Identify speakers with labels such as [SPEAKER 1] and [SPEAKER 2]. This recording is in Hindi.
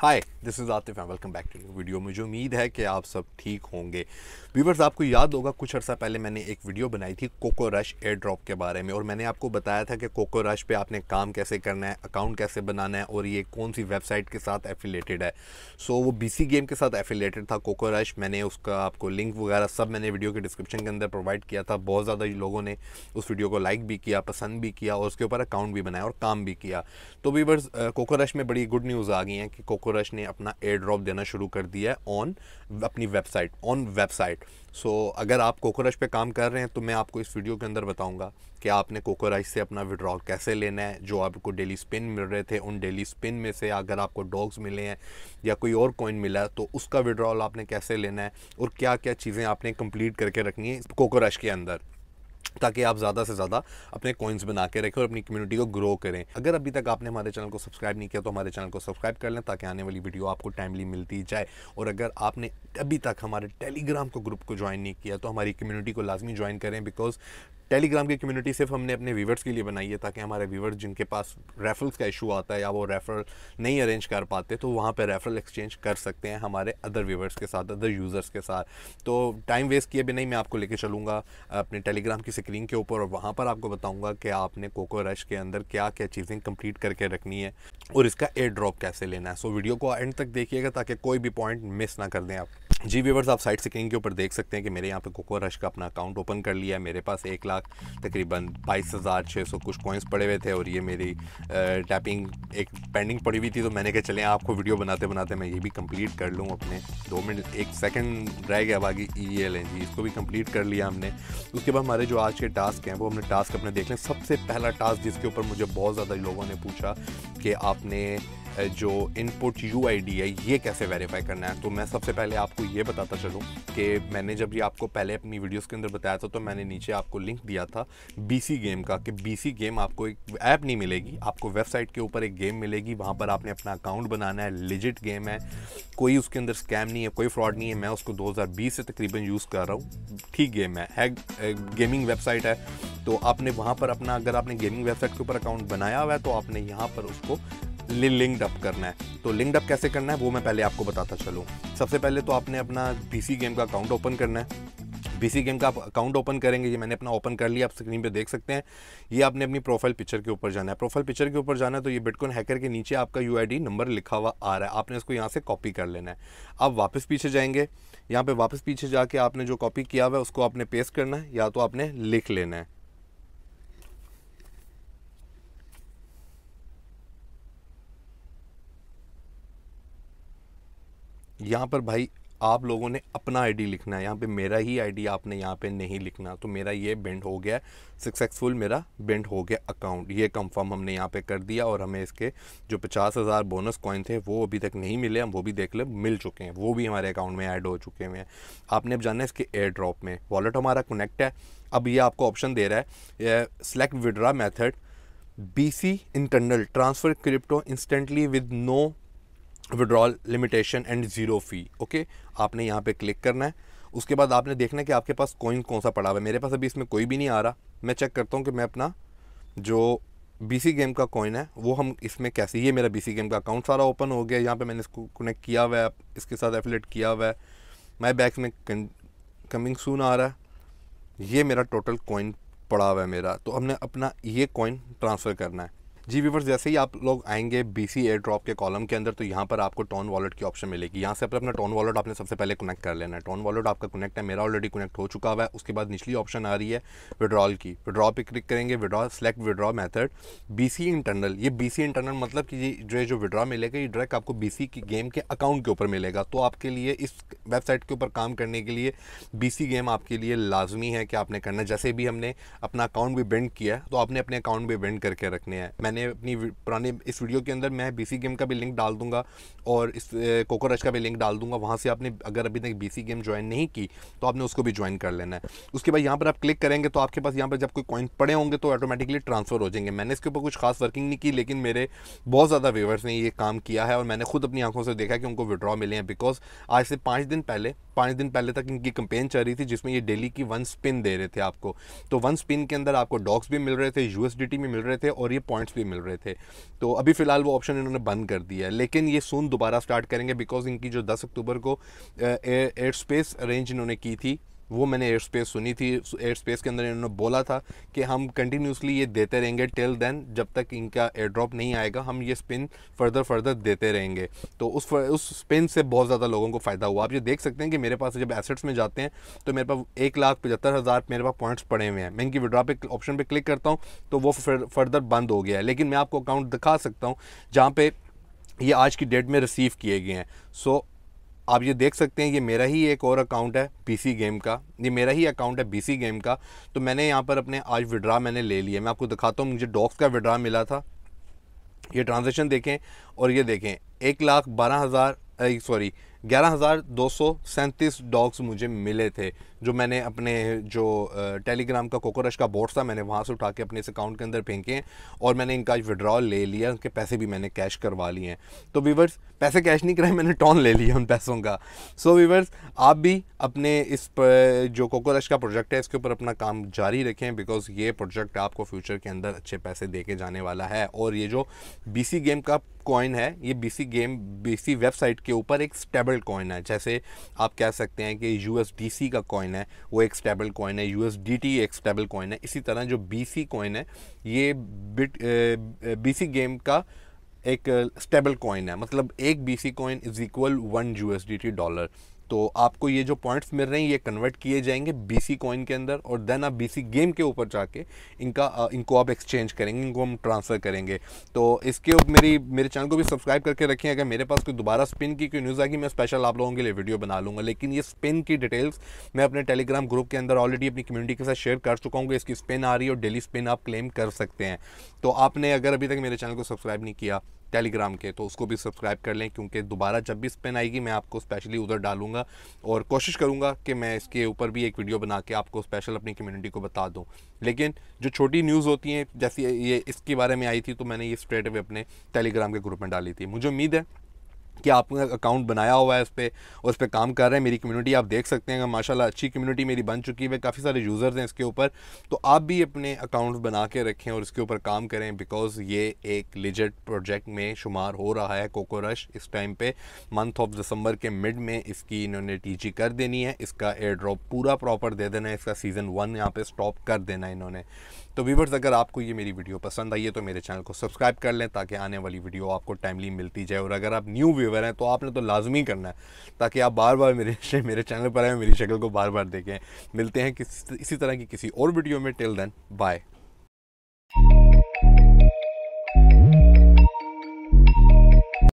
[SPEAKER 1] hi this is Atif and welcome back to video मुझे उम्मीद है कि आप सब ठीक होंगे व्यूवर्स आपको याद होगा कुछ अर्सा पहले मैंने एक वीडियो बनाई थी कोको रश एयर ड्रॉप के बारे में और मैंने आपको बताया था कि कोको रश पे आपने काम कैसे करना है अकाउंट कैसे बनाना है और ये कौन सी वेबसाइट के साथ एफिलेटेड है सो so, वो बी गेम के साथ एफिलेटेड था कोको रश मैंने उसका आपको लिंक वगैरह सब मैंने वीडियो के डिस्क्रिप्शन के अंदर प्रोवाइड किया था बहुत ज़्यादा लोगों ने उस वीडियो को लाइक भी किया पसंद भी किया और उसके ऊपर अकाउंट भी बनाया और काम भी किया तो व्यूवर्स कोको रश में बड़ी गुड न्यूज़ आ गई है कि कोको रश ने अपना एयर ड्रॉप देना शुरू कर दिया है ऑन अपनी वेबसाइट ऑन वेबसाइट सो अगर आप कोकोरश पे काम कर रहे हैं तो मैं आपको इस वीडियो के अंदर बताऊंगा कि आपने कोकोरश से अपना विड्रॉल कैसे लेना है जो आपको डेली स्पिन मिल रहे थे उन डेली स्पिन में से अगर आपको डॉग्स मिले हैं या कोई और कॉइन मिला है तो उसका विड्रॉल आपने कैसे लेना है और क्या क्या चीज़ें आपने कंप्लीट करके रखनी है कोकोरश के अंदर ताकि आप ज़्यादा से ज़्यादा अपने कॉइन्स बना के रखें और अपनी कम्युनिटी को ग्रो करें अगर अभी तक आपने हमारे चैनल को सब्सक्राइब नहीं किया तो हमारे चैनल को सब्सक्राइब कर लें ताकि आने वाली वीडियो आपको टाइमली मिलती जाए और अगर आपने अभी तक हमारे टेलीग्राम को ग्रुप को ज्वाइन नहीं किया तो हमारी कम्युनिटी को लाजमी ज्वाइन करें बिकॉज टेलीग्राम की कम्युनिटी सिर्फ हमने अपने व्यूवर्स के लिए बनाई है ताकि हमारे व्यूवर्स जिनके पास रेफरल्स का इशू आता है या वो रेफरल नहीं अरेंज कर पाते तो वहाँ पर रेफरल एक्सचेंज कर सकते हैं हमारे अदर व्यूवर्स के साथ अदर यूज़र्स के साथ तो टाइम वेस्ट किए भी नहीं मैं आपको लेके चलूँगा अपने टेलीग्राम की स्क्रीन के ऊपर और वहाँ पर आपको बताऊँगा कि आपने कोको रश के अंदर क्या क्या चीज़ें कम्प्लीट करके रखनी है और इसका एयर ड्रॉप कैसे लेना है सो वीडियो को एंड तक देखिएगा ताकि कोई भी पॉइंट मिस ना कर दें आप जी व्यूवर्स आप साइट स्क्रीन के ऊपर देख सकते हैं कि मेरे यहाँ पे कोको रश का अपना अकाउंट ओपन कर लिया है मेरे पास एक लाख तकरीबन बाईस हज़ार छः सौ कुछ कॉइन्स पड़े हुए थे और ये मेरी टैपिंग एक पेंडिंग पड़ी हुई थी तो मैंने कहा चले आपको वीडियो बनाते बनाते मैं ये भी कंप्लीट कर लूँ अपने दो मिनट एक सेकेंड रह गया बाकी ई एल एन जी इसको भी कम्प्लीट कर लिया हमने उसके बाद हमारे जो आज के टास्क हैं वो हमने टास्क अपने देख लें सबसे पहला टास्क जिसके ऊपर मुझे बहुत ज़्यादा लोगों ने पूछा कि आपने जो इनपुट यू है ये कैसे वेरीफाई करना है तो मैं सबसे पहले आपको ये बताता चलूँ कि मैंने जब ये आपको पहले अपनी वीडियोस के अंदर बताया था तो मैंने नीचे आपको लिंक दिया था बीसी गेम का कि बीसी गेम आपको एक ऐप नहीं मिलेगी आपको वेबसाइट के ऊपर एक गेम मिलेगी वहाँ पर आपने अपना अकाउंट बनाना है लिजिट गेम है कोई उसके अंदर स्कैम नहीं है कोई फ्रॉड नहीं है मैं उसको 2020 से तकरीबन यूज़ कर रहा हूँ ठीक गेम है, है गेमिंग वेबसाइट है तो आपने वहाँ पर अपना अगर आपने गेमिंग वेबसाइट के ऊपर अकाउंट बनाया हुआ है तो आपने यहाँ पर उसको लिंक्ड अप करना है तो लिंक्ड अप कैसे करना है वो मैं पहले आपको बताता चलूँ सबसे पहले तो आपने अपना बी गेम का अकाउंट ओपन करना है बीसी गेम का आप अकाउंट ओपन करेंगे ये मैंने अपना ओपन कर लिया आप स्क्रीन पे देख सकते हैं ये आपने अपनी प्रोफाइल पिक्चर के ऊपर जाना है प्रोफाइल पिक्चर के ऊपर जाना है तो ये बिटकॉइन हैकर के नीचे आपका यू नंबर लिखा हुआ आ रहा है आपने इसको यहाँ से कॉपी कर लेना है आप वापस पीछे जाएंगे यहाँ पर वापस पीछे जाके आपने जो कॉपी किया हुआ है उसको आपने पेस्ट करना है या तो आपने लिख लेना है यहाँ पर भाई आप लोगों ने अपना आईडी लिखना है यहाँ पे मेरा ही आईडी आपने यहाँ पे नहीं लिखना तो मेरा ये बेंड हो गया सक्सेसफुल मेरा बेंड हो गया अकाउंट ये कंफर्म हमने यहाँ पे कर दिया और हमें इसके जो पचास हज़ार बोनस कॉइन थे वो अभी तक नहीं मिले हम वो भी देख ले मिल चुके हैं वो भी हमारे अकाउंट में ऐड हो चुके हुए हैं आपने अब जाना है इसके एयर ड्रॉप में वॉलेट हमारा कनेक्ट है अब ये आपको ऑप्शन दे रहा है select withdraw method B C internal transfer crypto instantly with no withdrawal limitation and zero fee okay आपने यहाँ पे क्लिक करना है उसके बाद आपने देखना है कि आपके पास कॉइन कौन सा पड़ा हुआ है मेरे पास अभी इसमें कोई भी नहीं आ रहा मैं चेक करता हूँ कि मैं अपना जो सी गेम का कॉइन है वो हम इसमें कैसे ये मेरा सी गेम का अकाउंट सारा ओपन हो गया यहाँ पर मैंने इसको कनेक्ट किया हुआ है इसके साथ एफिलेट किया हुआ है माई बैग में कमिंग सून आ रहा है ये मेरा टोटल कॉइन पड़ा हुआ है मेरा तो हमने अपना ये कॉइन ट्रांसफ़र करना है जी व्यूवर्स जैसे ही आप लोग आएंगे बी सी एयर ड्रॉप के कॉलम के अंदर तो यहाँ पर आपको टोन वॉलेट की ऑप्शन मिलेगी यहाँ से अपना टोन वॉलेट आपने सबसे पहले कनेक्ट कर लेना है टोन वॉलेट आपका कनेक्ट है मेरा ऑलरेडी कनेक्ट हो चुका हुआ है उसके बाद निचली ऑप्शन आ रही है विड्रॉल की विड्रॉ पे क्लिक करेंगे withdraw select withdraw method B C internal ये बी सी इंटरनल मतलब कि ये जो विड्रॉ मिलेगा ये डायरेक्ट आपको बी सी की गेम के अकाउंट के ऊपर मिलेगा तो आपके लिए इस वेबसाइट के ऊपर काम करने के लिए बी सी गेम आपके लिए लाजमी है कि आपने करना जैसे भी हमने अपना अकाउंट भी बेंड किया है तो आपने अपने अकाउंट भी बेंड करके रखने हैं मैंने मैंने अपनी पुराने इस वीडियो के अंदर मैं बीसी गेम का भी लिंक डाल दूंगा और इस कोको रश का भी लिंक डाल दूंगा वहाँ से आपने अगर अभी तक बीसी गेम ज्वाइन नहीं की तो आपने उसको भी ज्वाइन कर लेना है उसके बाद यहाँ पर आप क्लिक करेंगे तो आपके पास यहाँ पर जब कोई कॉइन पड़े होंगे तो ऑटोमेटिकली ट्रांसफ़र हो जाएंगे मैंने इसके ऊपर कुछ खास वर्किंग नहीं की लेकिन मेरे बहुत ज़्यादा व्यूवर्स ने ये काम किया है और मैंने खुद अपनी आंखों से देखा कि उनको विड्रॉ मिले हैं बिकॉज आज से पाँच दिन पहले पाँच दिन पहले तक इनकी कंपेन चल रही थी जिसमें ये डेली की वन स्पिन दे रहे थे आपको तो वन स्पिन के अंदर आपको डॉक्स भी मिल रहे थे यूएसडीटी भी मिल रहे थे और ये पॉइंट्स भी मिल रहे थे तो अभी फ़िलहाल वो ऑप्शन इन्होंने बंद कर दिया है लेकिन ये सुन दोबारा स्टार्ट करेंगे बिकॉज इनकी जो दस अक्टूबर को एयर स्पेस अरेंज इन्होंने की थी वो मैंने एयर स्पेस सुनी थी एयर स्पेस के अंदर इन्होंने बोला था कि हम कंटिन्यूसली ये देते रहेंगे टिल देन जब तक इनका एयर ड्रॉप नहीं आएगा हम ये स्पिन फर्दर फर्दर देते रहेंगे तो उस फर, उस स्पिन से बहुत ज़्यादा लोगों को फ़ायदा हुआ आप ये देख सकते हैं कि मेरे पास जब एसेट्स में जाते हैं तो मेरे पास एक लाख पचहत्तर हज़ार मेरे पास पॉइंट्स पड़े हुए हैं मैं इनकी विड्रॉ पे ऑप्शन पर क्लिक करता हूँ तो वो फर्दर बंद हो गया है लेकिन मैं आपको अकाउंट दिखा सकता हूँ जहाँ पर ये आज की डेट में रिसीव किए गए हैं सो so, आप ये देख सकते हैं ये मेरा ही एक और अकाउंट है पीसी गेम का ये मेरा ही अकाउंट है बीसी गेम का तो मैंने यहाँ पर अपने आज विड्रा मैंने ले लिया मैं आपको दिखाता हूँ मुझे डॉक्स का विड्रा मिला था ये ट्रांजेक्शन देखें और ये देखें एक लाख बारह हज़ार सॉरी ग्यारह डॉग्स मुझे मिले थे जो मैंने अपने जो टेलीग्राम का कोकोरश का बोर्ड था मैंने वहाँ से उठा के अपने इस अकाउंट के अंदर फेंके हैं और मैंने इनका विड्रॉल ले लिया उनके पैसे भी मैंने कैश करवा लिए हैं तो वीवर्स पैसे कैश नहीं कराए मैंने टॉन ले लिया उन पैसों का सो so, वीवर्स आप भी अपने इस पर जो कोकोरश का प्रोजेक्ट है इसके ऊपर अपना काम जारी रखें बिकॉज ये प्रोजेक्ट आपको फ्यूचर के अंदर अच्छे पैसे दे के जाने वाला है और ये जो बी गेम का कॉइन है ये बी गेम बी वेबसाइट के ऊपर एक स्टेबल स्टेबल कॉइन है जैसे आप कह सकते हैं कि यू का कॉइन है वो एक स्टेबल कॉइन है यू एक स्टेबल कॉइन है इसी तरह जो बी सी है ये बिट बी गेम का एक स्टेबल कॉइन है मतलब एक B C coin is equal one U dollar तो आपको ये जो पॉइंट्स मिल रहे हैं ये कन्वर्ट किए जाएंगे बीसी कॉइन के अंदर और देन आप बीसी गेम के ऊपर जाके इनका इनको आप एक्सचेंज करेंगे इनको हम ट्रांसफ़र करेंगे तो इसके ऊपर मेरी मेरे चैनल को भी सब्सक्राइब करके रखें अगर मेरे पास कोई दोबारा स्पिन की कोई न्यूज़ आएगी मैं स्पेशल आप लोगों के लिए वीडियो बना लूँगा लेकिन ये स्पिन की डिटेल्स मैं अपने टेलीग्राम ग्रुप के अंदर ऑलरेडी अपनी कम्युनिटी के साथ शेयर कर चुका हूँ कि इसकी स्पिन आ रही है और डेली स्पिन आप क्लेम कर सकते हैं तो आपने अगर अभी तक मेरे चैनल को सब्सक्राइब नहीं किया टेलीग्राम के तो उसको भी सब्सक्राइब कर लें क्योंकि दोबारा जब भी स्पिन आएगी मैं आपको स्पेशली उधर डालूंगा और कोशिश करूंगा कि मैं इसके ऊपर भी एक वीडियो बना के आपको स्पेशल अपनी कम्युनिटी को बता दूं लेकिन जो छोटी न्यूज़ होती हैं जैसे ये इसके बारे में आई थी तो मैंने ये स्ट्रेट अवे अपने टेलीग्राम के ग्रुप में डाली थी मुझे उम्मीद है कि आपने अकाउंट बनाया हुआ है इस पर उस पर काम कर रहे हैं मेरी कम्युनिटी आप देख सकते हैं माशाल्लाह अच्छी कम्युनिटी मेरी बन चुकी है काफ़ी सारे यूज़र्स हैं इसके ऊपर तो आप भी अपने अकाउंट बना के रखें और इसके ऊपर काम करें बिकॉज ये एक लिजट प्रोजेक्ट में शुमार हो रहा है कोको रश इस टाइम पर मंथ ऑफ दिसंबर के मिड में इसकी इन्होंने टीची कर देनी है इसका एयर ड्रॉप पूरा प्रॉपर दे देना है इसका सीज़न वन यहाँ पर स्टॉप कर देना है इन्होंने तो व्यूवर्स अगर आपको ये मेरी वीडियो पसंद आई है तो मेरे चैनल को सब्सक्राइब कर लें ताकि आने वाली वीडियो आपको टाइमली मिलती जाए और अगर आप न्यू व्यूवर हैं तो आपने तो लाजमी करना है ताकि आप बार बार मेरे मेरे चैनल पर आए मेरी शक्ल को बार बार देखें मिलते हैं किस इसी तरह की किसी और वीडियो में टिल देन बाय